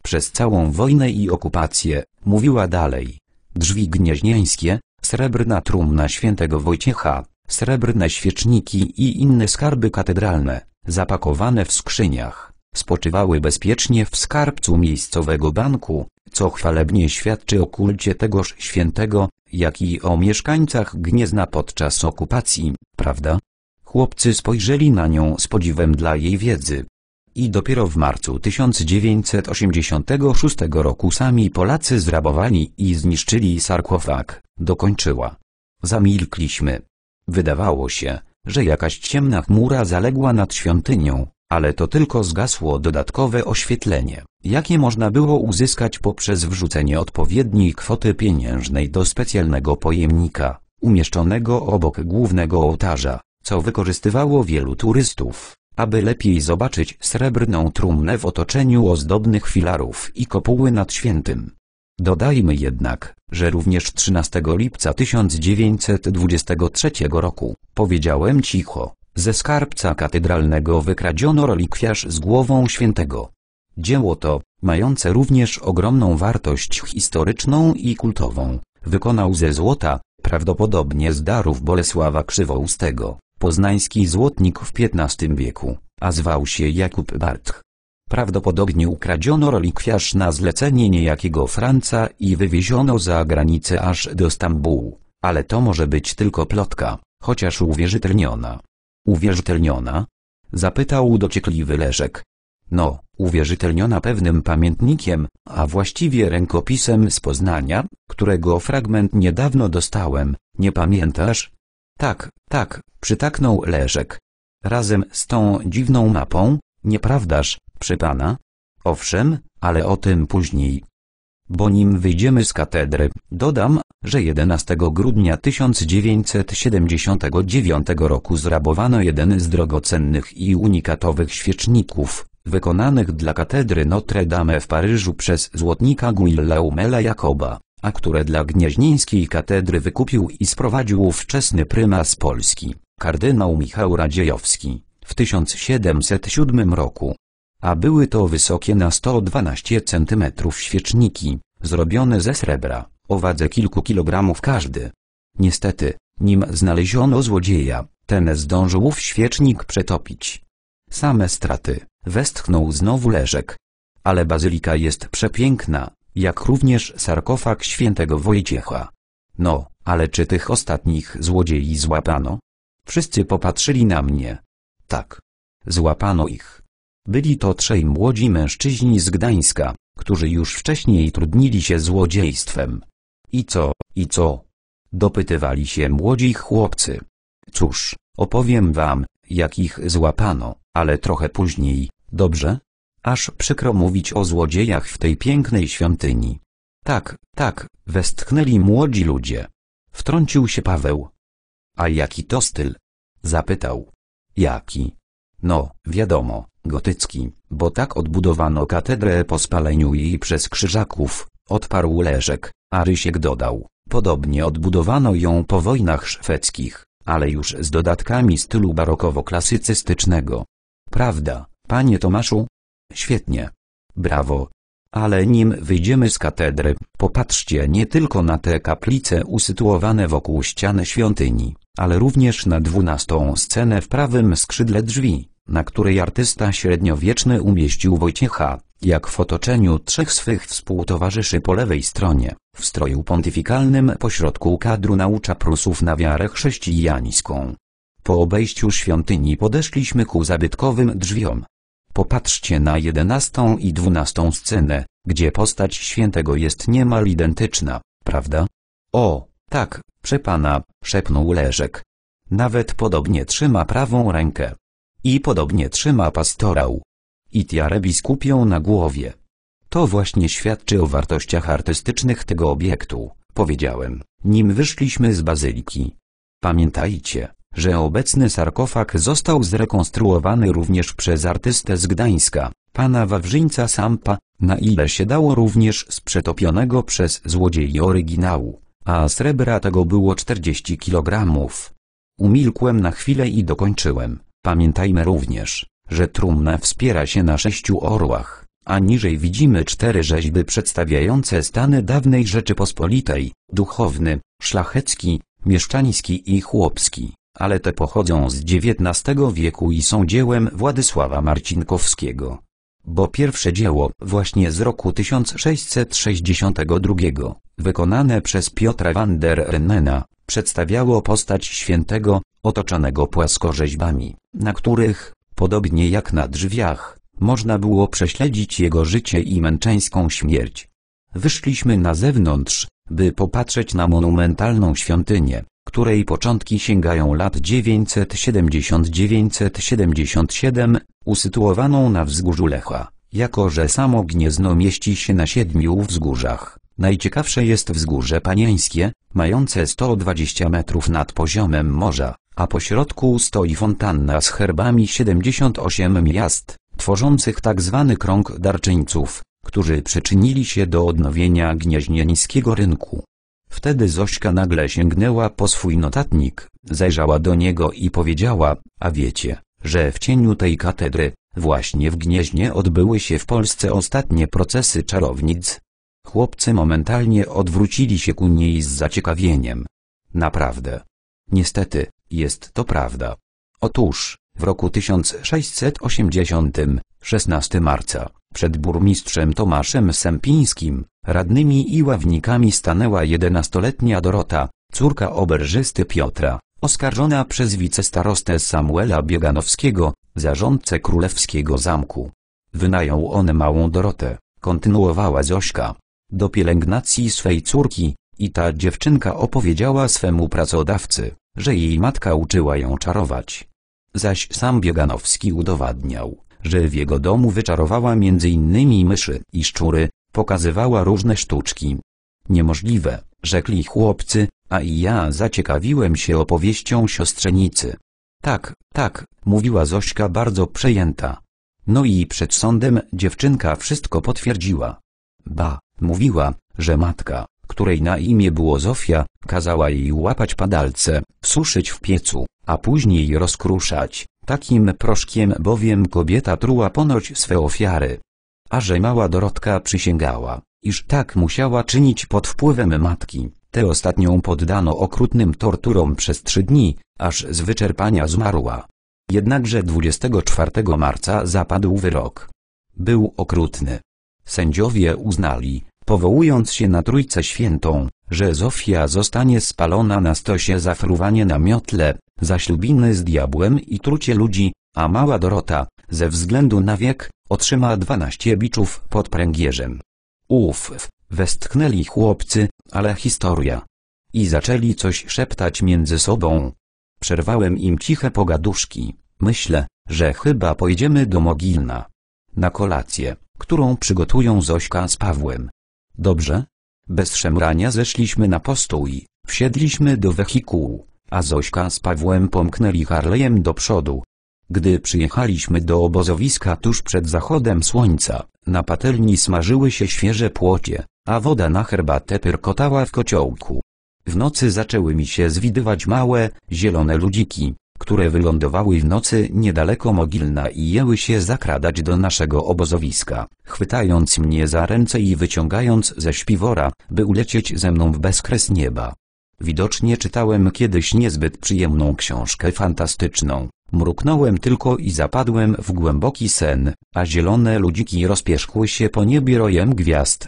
Przez całą wojnę i okupację, mówiła dalej. Drzwi gnieźnieńskie, srebrna trumna świętego Wojciecha, srebrne świeczniki i inne skarby katedralne, zapakowane w skrzyniach, spoczywały bezpiecznie w skarbcu miejscowego banku, co chwalebnie świadczy o kulcie tegoż świętego, jak i o mieszkańcach Gniezna podczas okupacji, prawda? Chłopcy spojrzeli na nią z podziwem dla jej wiedzy. I dopiero w marcu 1986 roku sami Polacy zrabowali i zniszczyli sarkofag, dokończyła. Zamilkliśmy. Wydawało się, że jakaś ciemna chmura zaległa nad świątynią, ale to tylko zgasło dodatkowe oświetlenie, jakie można było uzyskać poprzez wrzucenie odpowiedniej kwoty pieniężnej do specjalnego pojemnika, umieszczonego obok głównego ołtarza, co wykorzystywało wielu turystów, aby lepiej zobaczyć srebrną trumnę w otoczeniu ozdobnych filarów i kopuły nad świętym. Dodajmy jednak, że również 13 lipca 1923 roku, powiedziałem cicho, ze skarbca katedralnego wykradziono relikwiarz z głową świętego. Dzieło to, mające również ogromną wartość historyczną i kultową, wykonał ze złota, prawdopodobnie z darów Bolesława Krzywoustego, poznański złotnik w XV wieku, a zwał się Jakub Bartch. Prawdopodobnie ukradziono relikwiarz na zlecenie niejakiego Franca i wywieziono za granicę aż do Stambułu, ale to może być tylko plotka, chociaż uwierzytelniona. Uwierzytelniona? Zapytał dociekliwy Leszek. No, uwierzytelniona pewnym pamiętnikiem, a właściwie rękopisem z Poznania, którego fragment niedawno dostałem, nie pamiętasz? Tak, tak, przytaknął Leszek. Razem z tą dziwną mapą, nieprawdaż? Przy Pana? Owszem, ale o tym później. Bo nim wyjdziemy z katedry, dodam, że 11 grudnia 1979 roku zrabowano jeden z drogocennych i unikatowych świeczników, wykonanych dla katedry Notre Dame w Paryżu przez złotnika Guillaumela Jakoba, a które dla gnieźnińskiej katedry wykupił i sprowadził ówczesny prymas Polski, kardynał Michał Radziejowski, w 1707 roku a były to wysokie na 112 cm świeczniki, zrobione ze srebra, o wadze kilku kilogramów każdy. Niestety, nim znaleziono złodzieja, ten zdążył w świecznik przetopić. Same straty, westchnął znowu Leżek. Ale bazylika jest przepiękna, jak również sarkofag świętego Wojciecha. No, ale czy tych ostatnich złodziei złapano? Wszyscy popatrzyli na mnie. Tak. Złapano ich. Byli to trzej młodzi mężczyźni z Gdańska, którzy już wcześniej trudnili się złodziejstwem. I co, i co? Dopytywali się młodzi chłopcy. Cóż, opowiem wam, jak ich złapano, ale trochę później, dobrze? Aż przykro mówić o złodziejach w tej pięknej świątyni. Tak, tak, westchnęli młodzi ludzie. Wtrącił się Paweł. A jaki to styl? Zapytał. Jaki? No, wiadomo, gotycki, bo tak odbudowano katedrę po spaleniu jej przez krzyżaków, odparł Leszek, a Rysiek dodał, podobnie odbudowano ją po wojnach szwedzkich, ale już z dodatkami stylu barokowo-klasycystycznego. Prawda, panie Tomaszu? Świetnie. Brawo. Ale nim wyjdziemy z katedry, popatrzcie nie tylko na te kaplice usytuowane wokół ściany świątyni, ale również na dwunastą scenę w prawym skrzydle drzwi na której artysta średniowieczny umieścił Wojciecha, jak w otoczeniu trzech swych współtowarzyszy po lewej stronie, w stroju pontyfikalnym pośrodku kadru naucza Prusów na wiarę chrześcijańską. Po obejściu świątyni podeszliśmy ku zabytkowym drzwiom. Popatrzcie na jedenastą i dwunastą scenę, gdzie postać świętego jest niemal identyczna, prawda? O, tak, przepana, szepnął Leżek. Nawet podobnie trzyma prawą rękę. I podobnie trzyma pastorał. I tiarę biskupią na głowie. To właśnie świadczy o wartościach artystycznych tego obiektu, powiedziałem, nim wyszliśmy z bazyliki. Pamiętajcie, że obecny sarkofag został zrekonstruowany również przez artystę z Gdańska, pana Wawrzyńca Sampa, na ile się dało również z przetopionego przez złodziei oryginału, a srebra tego było 40 kg. Umilkłem na chwilę i dokończyłem. Pamiętajmy również, że trumna wspiera się na sześciu orłach, a niżej widzimy cztery rzeźby przedstawiające stany dawnej Rzeczypospolitej, duchowny, szlachecki, mieszczański i chłopski, ale te pochodzą z XIX wieku i są dziełem Władysława Marcinkowskiego. Bo pierwsze dzieło, właśnie z roku 1662, wykonane przez Piotra van der Rennena, przedstawiało postać świętego, otoczonego płaskorzeźbami na których, podobnie jak na drzwiach, można było prześledzić jego życie i męczeńską śmierć. Wyszliśmy na zewnątrz, by popatrzeć na monumentalną świątynię, której początki sięgają lat 970-977, usytuowaną na wzgórzu Lecha. Jako że samo gniezno mieści się na siedmiu wzgórzach, najciekawsze jest wzgórze panieńskie, mające 120 metrów nad poziomem morza a pośrodku stoi fontanna z herbami 78 miast, tworzących tak zwany krąg darczyńców, którzy przyczynili się do odnowienia gnieźnieńskiego rynku. Wtedy Zośka nagle sięgnęła po swój notatnik, zajrzała do niego i powiedziała, a wiecie, że w cieniu tej katedry, właśnie w Gnieźnie odbyły się w Polsce ostatnie procesy czarownic. Chłopcy momentalnie odwrócili się ku niej z zaciekawieniem. Naprawdę. Niestety, jest to prawda. Otóż, w roku 1680, 16 marca, przed burmistrzem Tomaszem Sempińskim, radnymi i ławnikami stanęła 11-letnia Dorota, córka oberżysty Piotra, oskarżona przez wicestarostę Samuela Bieganowskiego, zarządcę królewskiego zamku. Wynajął on małą Dorotę, kontynuowała Zośka, do pielęgnacji swej córki, i ta dziewczynka opowiedziała swemu pracodawcy, że jej matka uczyła ją czarować. Zaś sam Bieganowski udowadniał, że w jego domu wyczarowała m.in. myszy i szczury, pokazywała różne sztuczki. Niemożliwe, rzekli chłopcy, a i ja zaciekawiłem się opowieścią siostrzenicy. Tak, tak, mówiła Zośka bardzo przejęta. No i przed sądem dziewczynka wszystko potwierdziła. Ba, mówiła, że matka, której na imię było Zofia, kazała jej łapać padalce, suszyć w piecu, a później rozkruszać, takim proszkiem bowiem kobieta truła ponoć swe ofiary. A że mała Dorotka przysięgała, iż tak musiała czynić pod wpływem matki, tę ostatnią poddano okrutnym torturom przez trzy dni, aż z wyczerpania zmarła. Jednakże 24 marca zapadł wyrok. Był okrutny. Sędziowie uznali, powołując się na Trójcę Świętą, że Zofia zostanie spalona na stosie za fruwanie na miotle, za ślubiny z diabłem i trucie ludzi, a mała Dorota, ze względu na wiek, otrzyma dwanaście biczów pod pręgierzem. Uff, westchnęli chłopcy, ale historia. I zaczęli coś szeptać między sobą. Przerwałem im ciche pogaduszki. Myślę, że chyba pojedziemy do Mogilna. Na kolację, którą przygotują Zośka z Pawłem. Dobrze. Bez szemrania zeszliśmy na postój, wsiedliśmy do wehikułu, a Zośka z Pawłem pomknęli Harleyem do przodu. Gdy przyjechaliśmy do obozowiska tuż przed zachodem słońca, na patelni smażyły się świeże płocie, a woda na herbatę pyrkotała w kociołku. W nocy zaczęły mi się zwidywać małe, zielone ludziki, które wylądowały w nocy niedaleko Mogilna i jęły się zakradać do naszego obozowiska, chwytając mnie za ręce i wyciągając ze śpiwora, by ulecieć ze mną w bezkres nieba. Widocznie czytałem kiedyś niezbyt przyjemną książkę fantastyczną. Mruknąłem tylko i zapadłem w głęboki sen, a zielone ludziki rozpierzchły się po niebie rojem gwiazd.